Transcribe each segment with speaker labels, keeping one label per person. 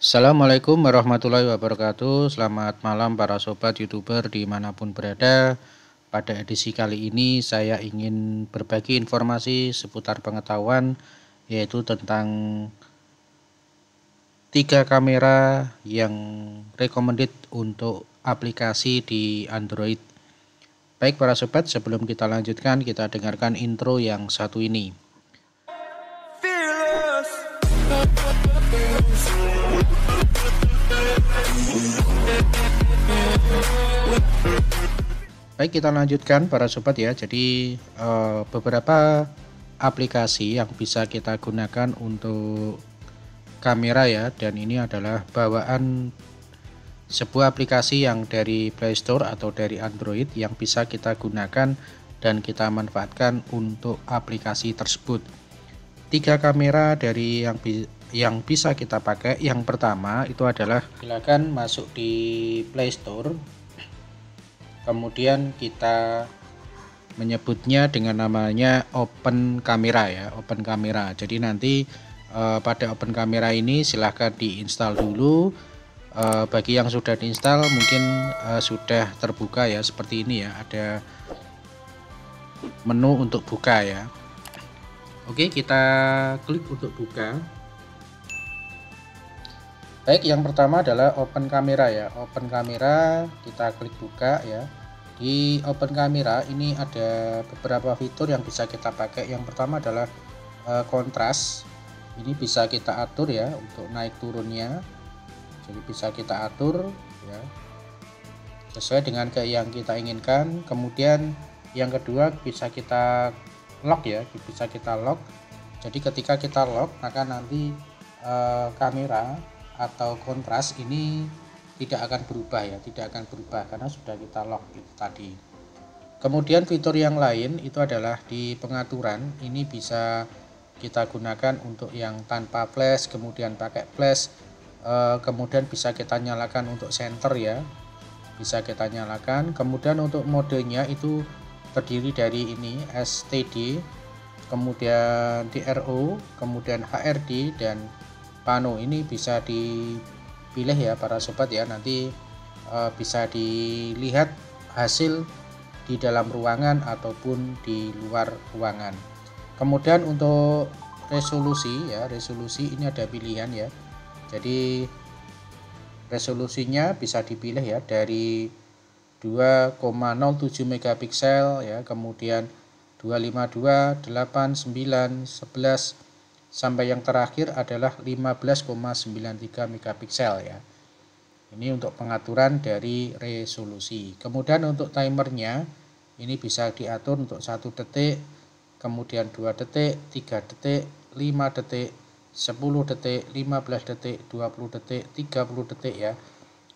Speaker 1: Assalamualaikum warahmatullahi wabarakatuh Selamat malam para sobat youtuber dimanapun berada Pada edisi kali ini saya ingin berbagi informasi seputar pengetahuan Yaitu tentang tiga kamera yang recommended untuk aplikasi di Android Baik para sobat sebelum kita lanjutkan kita dengarkan intro yang satu ini Baik, kita lanjutkan para sobat ya. Jadi e, beberapa aplikasi yang bisa kita gunakan untuk kamera ya dan ini adalah bawaan sebuah aplikasi yang dari Play Store atau dari Android yang bisa kita gunakan dan kita manfaatkan untuk aplikasi tersebut. Tiga kamera dari yang bi yang bisa kita pakai. Yang pertama itu adalah silakan masuk di Play Store kemudian kita menyebutnya dengan namanya open camera ya open camera jadi nanti uh, pada open camera ini silahkan diinstal dulu uh, bagi yang sudah diinstal mungkin uh, sudah terbuka ya seperti ini ya ada menu untuk buka ya Oke kita klik untuk buka baik yang pertama adalah open camera ya open camera kita klik buka ya di open camera ini ada beberapa fitur yang bisa kita pakai yang pertama adalah eh, kontras ini bisa kita atur ya untuk naik turunnya jadi bisa kita atur ya sesuai dengan ke yang kita inginkan kemudian yang kedua bisa kita lock ya bisa kita lock jadi ketika kita lock maka nanti uh, kamera atau kontras ini tidak akan berubah ya tidak akan berubah karena sudah kita lock itu tadi kemudian fitur yang lain itu adalah di pengaturan ini bisa kita gunakan untuk yang tanpa flash kemudian pakai flash eh, kemudian bisa kita nyalakan untuk center ya bisa kita nyalakan kemudian untuk modenya itu terdiri dari ini STD kemudian DRO kemudian HRD dan Pano ini bisa di pilih ya para sobat ya nanti e, bisa dilihat hasil di dalam ruangan ataupun di luar ruangan kemudian untuk resolusi ya resolusi ini ada pilihan ya jadi resolusinya bisa dipilih ya dari 2,07 megapiksel ya kemudian 252 89 9 11 sampai yang terakhir adalah 15,93 megapiksel ya. Ini untuk pengaturan dari resolusi. Kemudian untuk timernya ini bisa diatur untuk 1 detik, kemudian 2 detik, 3 detik, 5 detik, 10 detik, 15 detik, 20 detik, 30 detik ya.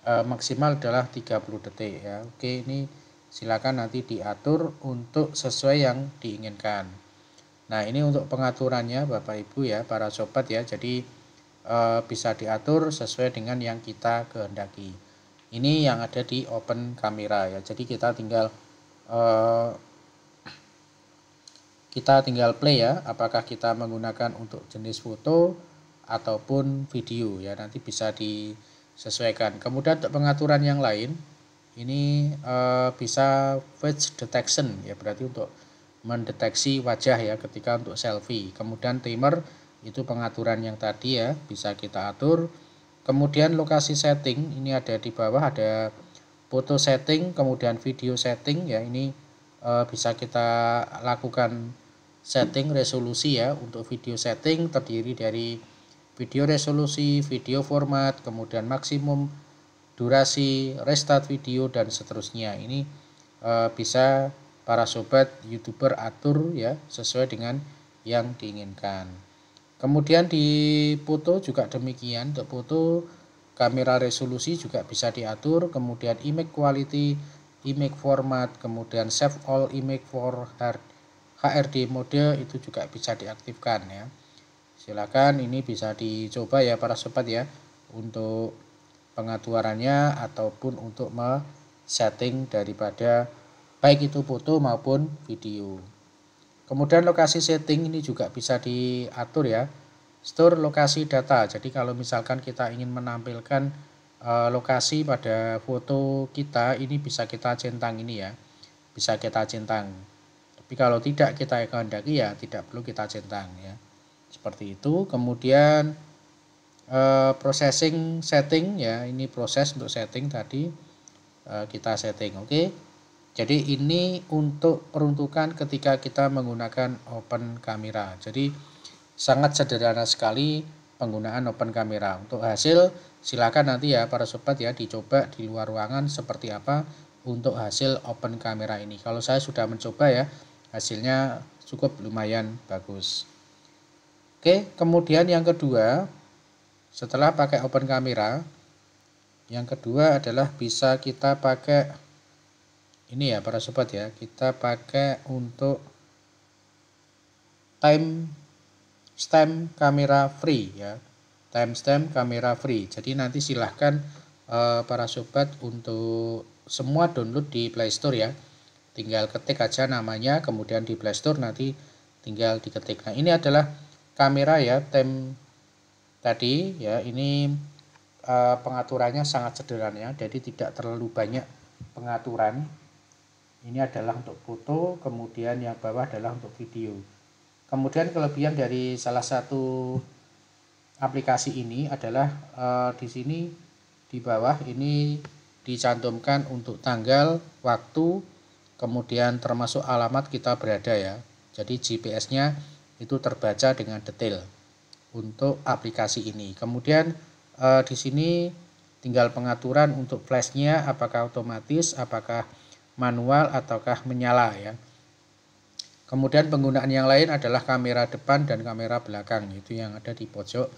Speaker 1: E, maksimal adalah 30 detik ya. Oke, ini silakan nanti diatur untuk sesuai yang diinginkan. Nah ini untuk pengaturannya Bapak Ibu ya para sobat ya jadi e, bisa diatur sesuai dengan yang kita kehendaki. Ini yang ada di open kamera ya jadi kita tinggal e, kita tinggal play ya apakah kita menggunakan untuk jenis foto ataupun video ya nanti bisa disesuaikan kemudian untuk pengaturan yang lain ini e, bisa face detection ya berarti untuk mendeteksi wajah ya ketika untuk selfie. Kemudian timer itu pengaturan yang tadi ya bisa kita atur. Kemudian lokasi setting ini ada di bawah ada foto setting, kemudian video setting ya ini e, bisa kita lakukan setting resolusi ya untuk video setting terdiri dari video resolusi, video format, kemudian maksimum durasi, restart video dan seterusnya. Ini e, bisa para sobat youtuber atur ya sesuai dengan yang diinginkan kemudian di foto juga demikian untuk foto kamera resolusi juga bisa diatur kemudian image quality image format kemudian save all image for HRD mode itu juga bisa diaktifkan ya silakan ini bisa dicoba ya para sobat ya untuk pengaturannya ataupun untuk setting daripada baik itu foto maupun video. Kemudian lokasi setting ini juga bisa diatur ya. Store lokasi data. Jadi kalau misalkan kita ingin menampilkan e, lokasi pada foto kita, ini bisa kita centang ini ya. Bisa kita centang. Tapi kalau tidak kita kehendaki ya tidak perlu kita centang ya. Seperti itu. Kemudian e, processing setting ya. Ini proses untuk setting tadi e, kita setting. Oke. Okay. Jadi ini untuk peruntukan ketika kita menggunakan open camera. Jadi sangat sederhana sekali penggunaan open camera. Untuk hasil silakan nanti ya para sobat ya dicoba di luar ruangan seperti apa untuk hasil open camera ini. Kalau saya sudah mencoba ya hasilnya cukup lumayan bagus. Oke, kemudian yang kedua setelah pakai open camera yang kedua adalah bisa kita pakai ini ya para sobat ya kita pakai untuk time stamp kamera free ya time stamp kamera free jadi nanti silahkan uh, para sobat untuk semua download di playstore ya tinggal ketik aja namanya kemudian di playstore nanti tinggal diketik nah ini adalah kamera ya time tadi ya ini uh, pengaturannya sangat sederhana ya, jadi tidak terlalu banyak pengaturan ini adalah untuk foto, kemudian yang bawah adalah untuk video. Kemudian kelebihan dari salah satu aplikasi ini adalah e, di sini di bawah ini dicantumkan untuk tanggal, waktu, kemudian termasuk alamat kita berada ya. Jadi GPS-nya itu terbaca dengan detail untuk aplikasi ini. Kemudian e, di sini tinggal pengaturan untuk flashnya apakah otomatis, apakah manual ataukah menyala ya. Kemudian penggunaan yang lain adalah kamera depan dan kamera belakang itu yang ada di pojok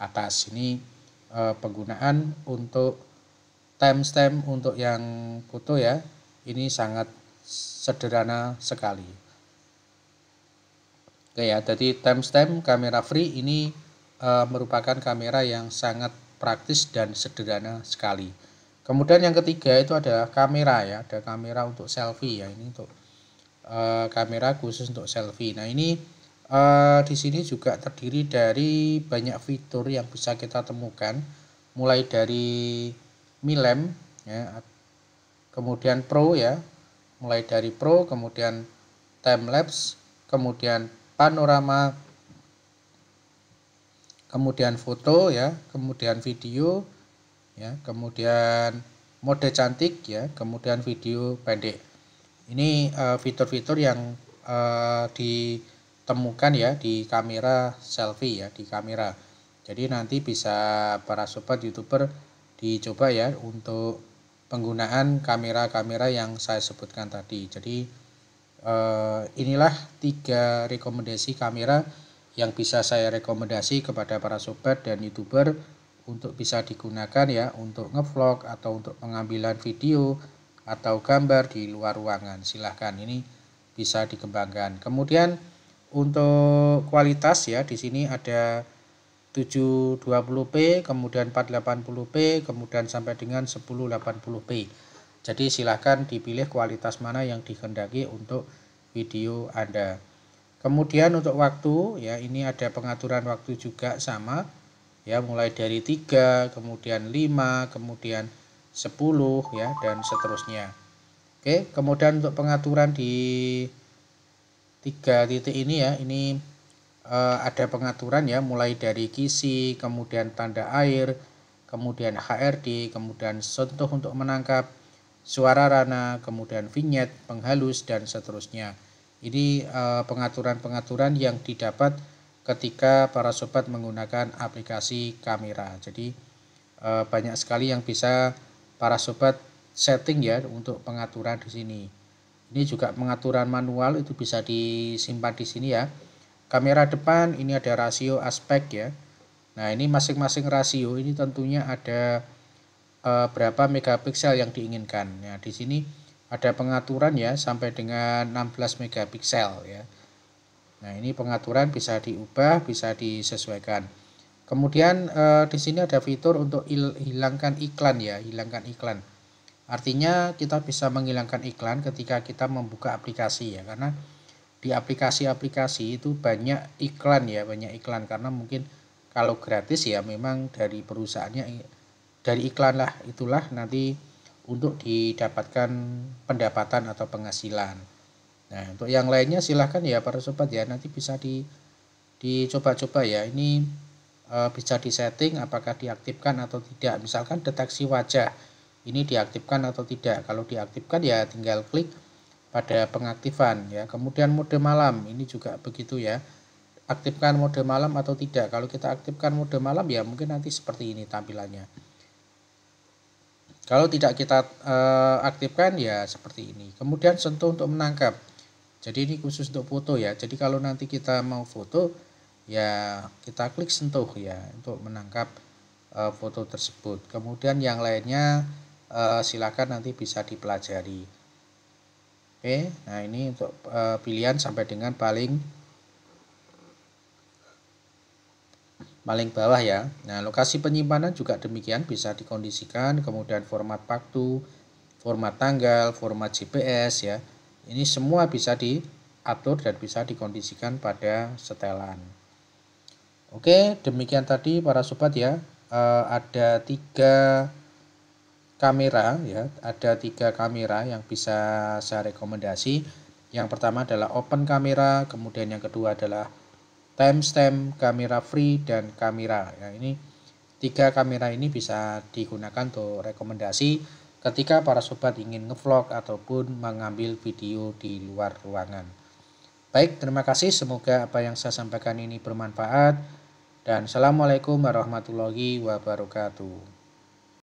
Speaker 1: atas ini e, penggunaan untuk timestamp untuk yang foto ya ini sangat sederhana sekali. Oke ya, jadi timestamp kamera free ini e, merupakan kamera yang sangat praktis dan sederhana sekali. Kemudian yang ketiga itu adalah kamera ya, ada kamera untuk selfie ya. Ini untuk uh, kamera khusus untuk selfie. Nah, ini uh, di sini juga terdiri dari banyak fitur yang bisa kita temukan mulai dari milem ya, kemudian pro ya, mulai dari pro, kemudian time lapse, kemudian panorama, kemudian foto ya, kemudian video, ya kemudian mode cantik ya kemudian video pendek ini eh, fitur-fitur uh, yang uh, ditemukan ya di kamera selfie ya di kamera jadi nanti bisa para sobat youtuber dicoba ya untuk penggunaan kamera-kamera yang saya sebutkan tadi jadi uh, inilah tiga rekomendasi kamera yang bisa saya rekomendasi kepada para sobat dan youtuber untuk bisa digunakan ya untuk ngevlog atau untuk pengambilan video atau gambar di luar ruangan. Silahkan ini bisa dikembangkan. Kemudian untuk kualitas ya di sini ada 720p, kemudian 480p, kemudian sampai dengan 1080p. Jadi silahkan dipilih kualitas mana yang dikehendaki untuk video Anda. Kemudian untuk waktu ya ini ada pengaturan waktu juga sama ya mulai dari 3 kemudian 5 kemudian 10 ya dan seterusnya Oke kemudian untuk pengaturan di tiga titik ini ya ini e, ada pengaturan ya mulai dari kisi kemudian tanda air kemudian HRD kemudian sentuh untuk menangkap suara rana kemudian vignette penghalus dan seterusnya ini eh, pengaturan-pengaturan yang didapat ketika para sobat menggunakan aplikasi kamera. Jadi eh, banyak sekali yang bisa para sobat setting ya untuk pengaturan di sini. Ini juga pengaturan manual itu bisa disimpan di sini ya. Kamera depan ini ada rasio aspek ya. Nah, ini masing-masing rasio ini tentunya ada eh, berapa megapiksel yang diinginkan. Nah, di sini ada pengaturan ya sampai dengan 16 megapiksel ya. Nah, ini pengaturan bisa diubah, bisa disesuaikan. Kemudian eh, di sini ada fitur untuk hilangkan iklan ya, hilangkan iklan. Artinya kita bisa menghilangkan iklan ketika kita membuka aplikasi ya, karena di aplikasi-aplikasi itu banyak iklan ya, banyak iklan karena mungkin kalau gratis ya memang dari perusahaannya dari iklan lah itulah nanti untuk didapatkan pendapatan atau penghasilan. Nah, untuk yang lainnya silahkan ya para sobat ya, nanti bisa di dicoba-coba ya. Ini e, bisa disetting apakah diaktifkan atau tidak. Misalkan deteksi wajah ini diaktifkan atau tidak. Kalau diaktifkan ya tinggal klik pada pengaktifan ya. Kemudian mode malam ini juga begitu ya. Aktifkan mode malam atau tidak. Kalau kita aktifkan mode malam ya mungkin nanti seperti ini tampilannya. Kalau tidak kita e, aktifkan ya seperti ini. Kemudian sentuh untuk menangkap jadi ini khusus untuk foto ya jadi kalau nanti kita mau foto ya kita klik sentuh ya untuk menangkap uh, foto tersebut kemudian yang lainnya uh, silakan nanti bisa dipelajari oke nah ini untuk uh, pilihan sampai dengan paling paling bawah ya nah lokasi penyimpanan juga demikian bisa dikondisikan kemudian format waktu format tanggal format GPS ya ini semua bisa diatur dan bisa dikondisikan pada setelan. Oke, demikian tadi para sobat ya. E, ada tiga kamera ya, ada tiga kamera yang bisa saya rekomendasi. Yang pertama adalah open kamera, kemudian yang kedua adalah timestamp, kamera free dan kamera. Ya, ini tiga kamera ini bisa digunakan untuk rekomendasi ketika para sobat ingin ngevlog ataupun mengambil video di luar ruangan. Baik, terima kasih. Semoga apa yang saya sampaikan ini bermanfaat. Dan Assalamualaikum warahmatullahi wabarakatuh.